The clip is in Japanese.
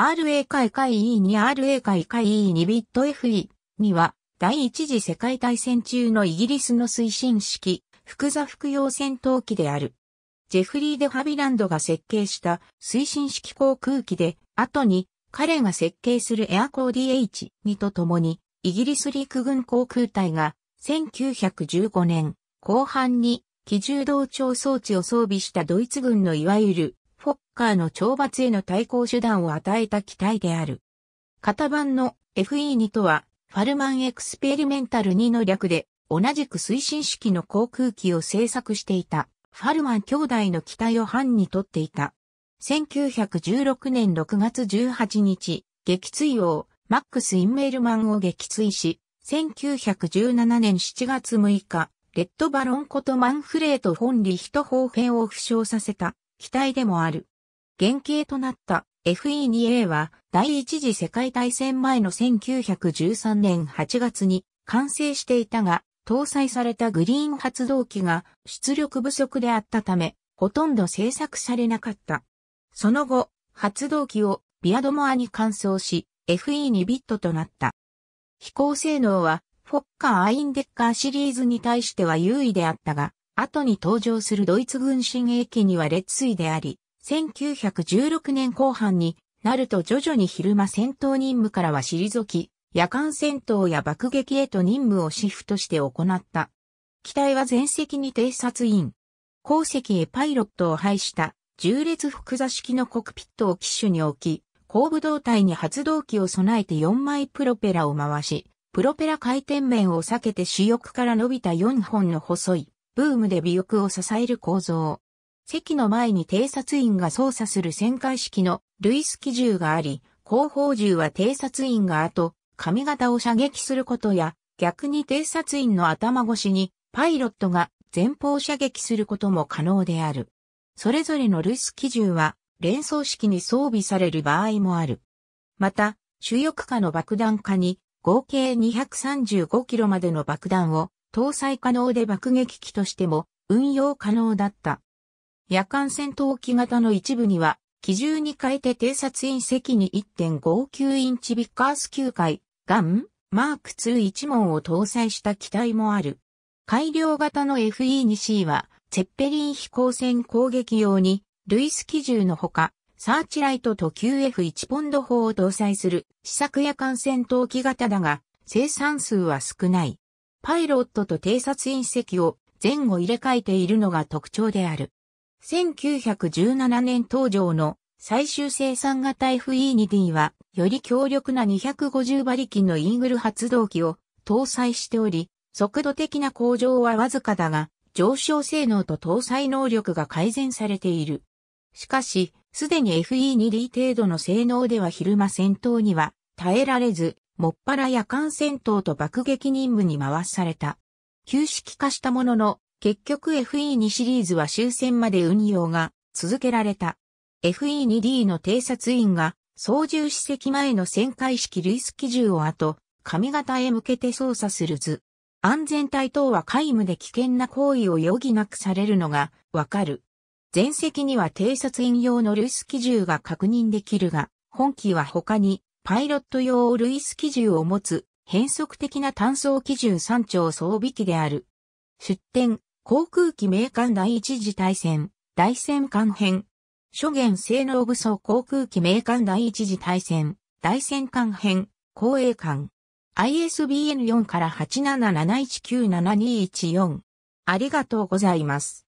RA 界界 E2RA 界界 E2 ビット FE には第一次世界大戦中のイギリスの推進式複座服用戦闘機である。ジェフリー・デ・ハビランドが設計した推進式航空機で、後に彼が設計するエアコー DH2 と共にイギリス陸軍航空隊が1915年後半に機銃同調装置を装備したドイツ軍のいわゆるフォッカーの懲罰への対抗手段を与えた機体である。型番の FE2 とは、ファルマンエクスペリメンタル2の略で、同じく推進式の航空機を製作していた、ファルマン兄弟の機体を班にとっていた。1916年6月18日、撃墜王、マックス・インメールマンを撃墜し、1917年7月6日、レッドバロンことマンフレート・フォンリヒト・ホーフェンを負傷させた機体でもある。原型となった FE2A は第一次世界大戦前の1913年8月に完成していたが、搭載されたグリーン発動機が出力不足であったため、ほとんど製作されなかった。その後、発動機をビアドモアに換装し、FE2 ビットとなった。飛行性能は、フォッカー・アインデッカーシリーズに対しては優位であったが、後に登場するドイツ軍新鋭機には列水であり、1916年後半になると徐々に昼間戦闘任務からは退き、夜間戦闘や爆撃へと任務をシフトして行った。機体は前席に偵察員。後席へパイロットを配した重列複座式のコクピットを機種に置き、後部胴体に発動機を備えて4枚プロペラを回し、プロペラ回転面を避けて主翼から伸びた4本の細いブームで尾翼を支える構造。席の前に偵察員が操作する旋回式の類機銃があり、後方銃は偵察員が後、髪型を射撃することや、逆に偵察員の頭越しにパイロットが前方射撃することも可能である。それぞれのルス機銃は連装式に装備される場合もある。また、主翼下の爆弾下に合計235キロまでの爆弾を搭載可能で爆撃機としても運用可能だった。夜間戦闘機型の一部には、機銃に変えて偵察員席に1.59インチビッカース9回、ガン、マーク21門を搭載した機体もある。改良型の FE2C は、チェッペリン飛行船攻撃用に、ルイス機銃のほか、サーチライトと QF1 ポンド砲を搭載する試作夜間戦闘機型だが、生産数は少ない。パイロットと偵察員席を前後入れ替えているのが特徴である。1917年登場の最終生産型 FE2D は、より強力な250馬力のイーグル発動機を搭載しており、速度的な向上はわずかだが、上昇性能と搭載能力が改善されている。しかし、すでに FE2D 程度の性能では昼間戦闘には耐えられず、もっぱら夜間戦闘と爆撃任務に回された。旧式化したものの、結局 FE2 シリーズは終戦まで運用が続けられた。FE2D の偵察員が操縦指摘前の旋回式類機銃を後、上方へ向けて操作する図。安全帯等は皆無で危険な行為を余儀なくされるのがわかる。前席には偵察員用の類機銃が確認できるが、本機は他にパイロット用ルイス機銃を持つ変則的な単装機銃3丁装備機である。出展、航空機名艦第一次大戦、大戦艦編。諸元性能武装航空機名艦第一次大戦、大戦艦編、公営艦。ISBN4 から8 7 7 1 9 7 2 1 4ありがとうございます。